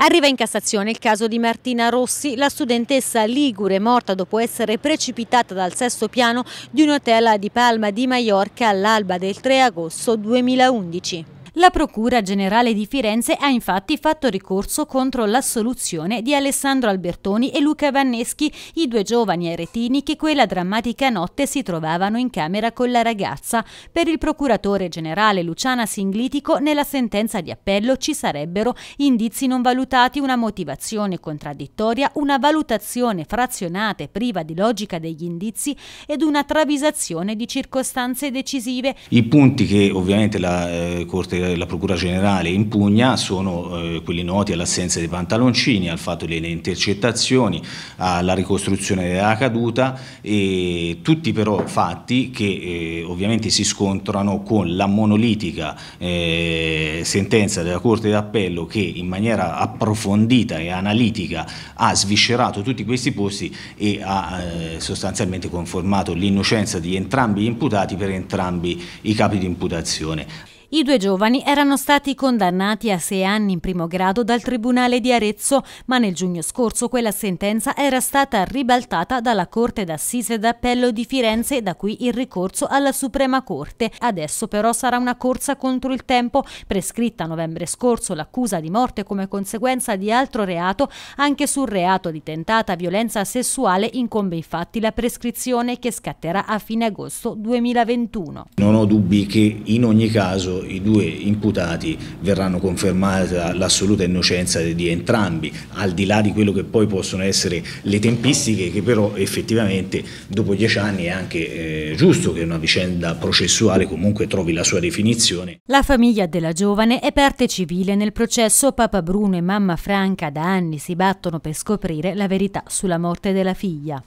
Arriva in Cassazione il caso di Martina Rossi, la studentessa ligure morta dopo essere precipitata dal sesto piano di un hotel di Palma di Maiorca all'alba del 3 agosto 2011. La Procura Generale di Firenze ha infatti fatto ricorso contro l'assoluzione di Alessandro Albertoni e Luca Vanneschi, i due giovani aretini che quella drammatica notte si trovavano in camera con la ragazza. Per il procuratore generale Luciana Singlitico nella sentenza di appello ci sarebbero indizi non valutati, una motivazione contraddittoria, una valutazione frazionata e priva di logica degli indizi ed una travisazione di circostanze decisive. I punti che ovviamente la eh, Corte eh, la Procura Generale in Pugna sono eh, quelli noti all'assenza dei pantaloncini, al fatto delle intercettazioni, alla ricostruzione della caduta, e tutti però fatti che eh, ovviamente si scontrano con la monolitica eh, sentenza della Corte d'Appello che in maniera approfondita e analitica ha sviscerato tutti questi posti e ha eh, sostanzialmente conformato l'innocenza di entrambi gli imputati per entrambi i capi di imputazione. I due giovani erano stati condannati a sei anni in primo grado dal Tribunale di Arezzo, ma nel giugno scorso quella sentenza era stata ribaltata dalla Corte d'Assise d'Appello di Firenze, da qui il ricorso alla Suprema Corte. Adesso però sarà una corsa contro il tempo, prescritta a novembre scorso l'accusa di morte come conseguenza di altro reato, anche sul reato di tentata violenza sessuale incombe infatti la prescrizione che scatterà a fine agosto 2021. Non ho dubbi che in ogni caso i due imputati verranno confermata l'assoluta innocenza di entrambi, al di là di quello che poi possono essere le tempistiche che però effettivamente dopo dieci anni è anche eh, giusto che una vicenda processuale comunque trovi la sua definizione. La famiglia della giovane è parte civile nel processo Papa Bruno e mamma Franca da anni si battono per scoprire la verità sulla morte della figlia.